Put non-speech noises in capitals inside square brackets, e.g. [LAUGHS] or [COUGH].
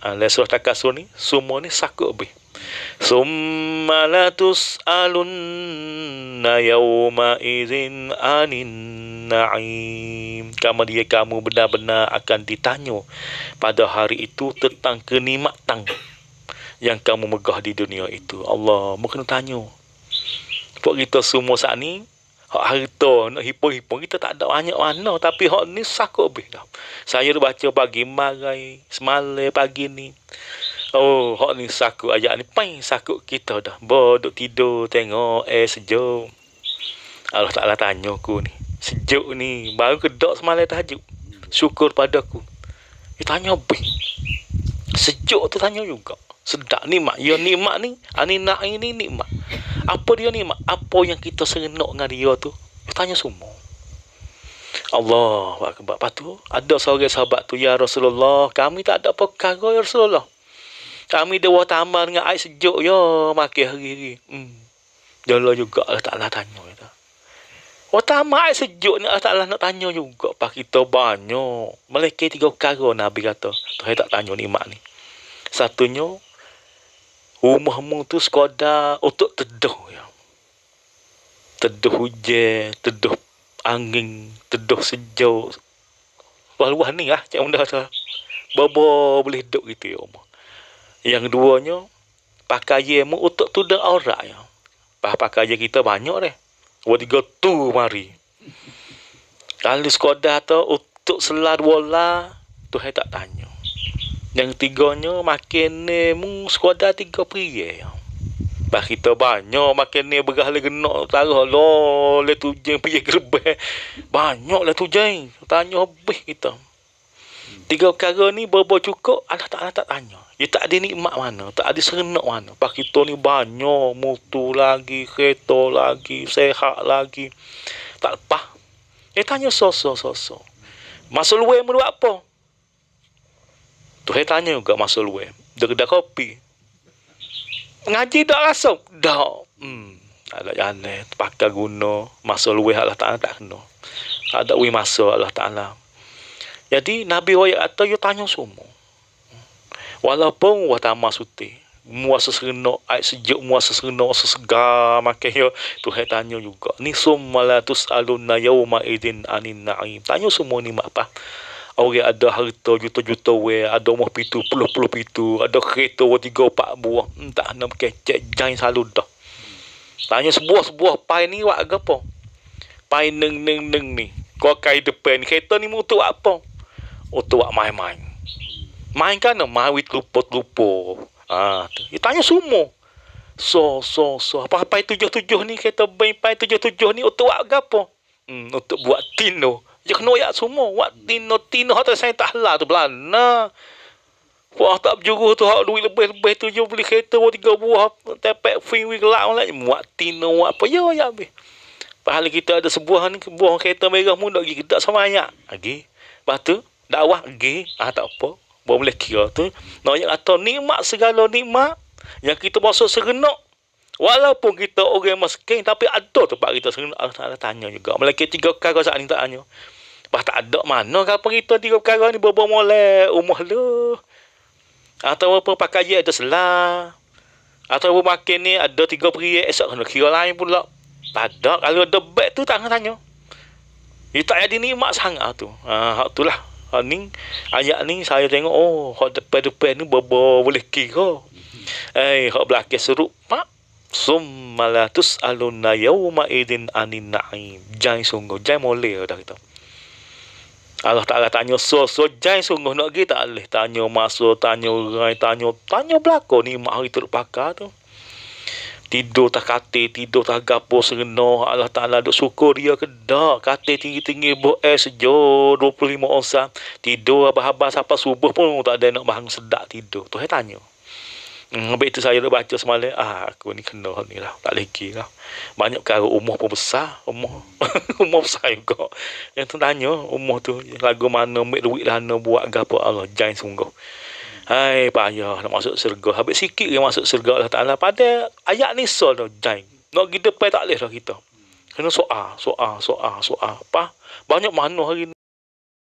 Ah, Lesroh takasur ni Semua ni sakut be Summa la tus'alunna yawma izin anin na'im Kamu dia kamu benar-benar akan ditanya Pada hari itu tentang kenikmatan Yang kamu megah di dunia itu Allah, mungkin tanya Pok kita semua saat ni hak harta nak hipo-hipo kita tak ada banyak mana tapi hak ni sakok be. Saya baca pagi marai semalam pagi ni. Oh, hak ni sakok ayat ni pain sakok kita dah. Bodok tidur tengok eh sejuk. Allah Taala tanya aku ni. Sejuk ni baru kedok semalam tahajud. Syukur padaku. Dia tanya be. Sejuk tu tanya juga. Sedak nikmat. Ya nikmat ni, ani ha, nak ini ni mak apa dia ni apa yang kita serenok dengan dia tu tanya semua Allah Akbar lepas tu ada seorang sahabat tu ya Rasulullah kami tak ada perkara ya Rasulullah kami dewa tamar dengan air sejuk ya makin hari-hari hmm. dia lah juga Allah Ta'ala tanya kita Utama oh, air sejuk ni Allah Ta'ala nak tanya juga Pak kita banyak Melekeh tiga perkara Nabi kata Tuhan tak tanya ni mak ni Satunya Rumah mu tu skoda, untuk teduh ya. Teduh hujan, teduh angin, teduh sejuk. Luah-luah ni lah, cik mudah asal. Bobo boleh duduk gitu ya rumah. Yang duanya, pakai ye mu untuk tuduh aurat ya. Pak pakai kita banyak deh. Dua tiga tu mari. Kalau skoda tu, untuk selar wala, tu saya tak tanya. Yang tiganya makin ni mung skuada tiga pria. Eh. Bah kita banyak makin ni berah le genok taruh lah. lo le tujuh [LAUGHS] pergi gerbe. Eh. Banyak le tujuh. Tanya habis kita. Tiga perkara ni berapa cukup Allah Taala tak tanya. Dia ya, tak ada nikmat mana, tak ada serenak mana. Pak kita ni banyak mutu lagi, kereta lagi, sehat lagi. Tak apa. Dia eh, tanya so so so so. Masa luar mulu apa? Tuhan tanya juga masa luar. Dia kedai kopi. Ngaji tak langsung. Tak. Hmm. Tak ada janet. Eh. Pakai guna. Masa luar Allah Ta'ala tak kena. Tak ada wih masa Allah Ta'ala. Jadi Nabi Raya kata, dia tanya semua. Walaupun watama suti. Mua sesenok, air sejuk mua sesenok, sesegar makin ya. Tuhan tanya juga. Ni semua lah tu sa'aluna yawma izin anin na'im. Tanya semua ni mak apa orang ada harta juta-juta we ada rumah pitu puluh-puluh pitu ada kereta wa tiga empat buah entah nak kecek jangan selalu dah tanya sebuah-sebuah pai ni buat apa pai neng neng neng ni kau kai depan kereta ni untuk apa untuk buat main-main main kan mawit lupa-lupa ah ha, tanya semua so so so apa pai tujuh-tujuh ni kereta bain pai tujuh-tujuh ni untuk buat apa hmm, untuk buat tino dia kena ayat semua. Wak tino tino hata saya tak lah tu belana. Wah tak berjuruh tu hak duit lebih-lebih tu je beli kereta wak tiga buah. Tepek fin wik lak wak lak. Wak tino wak apa ya ayat habis. Pahala kita ada sebuah ni buah kereta merah pun tak pergi. Tak sama ayat. Lagi. Lepas tu dakwah pergi. Ah tak apa. Boleh kira tu. Nak ayat kata nikmat segala nikmat. Yang kita masuk serenok Walaupun kita orang miskin tapi ada tu tempat kita sering ada tanya juga. Melaki tiga perkara saat ni tak tanya. Bah tak ada mana kau pergi tu tiga perkara ni berbual molek rumah lu. Atau apa pakai ada selah. Atau apa makan ni ada tiga periak esok kena kira lain pula. Tak ada kalau ada beg tu tak tanya. Dia tak jadi nikmat sangat tu. Ah ha, tu lah. Ha, ni, ayat ni saya tengok, oh, hak depan-depan ni berbual boleh kira. Mhm. Eh, hak belakang seru, pak. Summa la tus'aluna yawma idin anin na'im. Jai sungguh. Jai mulia dah kita. Allah Ta'ala tanya so-so. Jai sungguh nak kita. Allah tanya maso tanya rai, tanya. Tanya belako ni mahu itu pakar tu. Tidur tak kate, tidur tak gapo serena. Allah Ta'ala duk syukur dia ke dah. Kate tinggi-tinggi buk air sejauh 25 onsa. Tidur abah apa sampai subuh pun tak ada nak bahang sedak tidur. tu Tuhan tanya. Hmm, habis itu saya dah baca semalam. Ah, aku ni kena ni lah. Tak lagi lah. Banyak perkara umur pun besar. Umur. [LAUGHS] umur besar juga. Yang tu tanya umur tu. Lagu mana, ambil duit lah. Nak buat apa Allah. Jain sungguh. Hai, payah nak lah masuk surga. Habis sikit yang masuk surga tak Ta'ala. Pada ayat ni sol tu. Jain. Nak pergi depan tak boleh lah kita. Kena soal, soal, soal, soal. Apa? Banyak mana hari ni.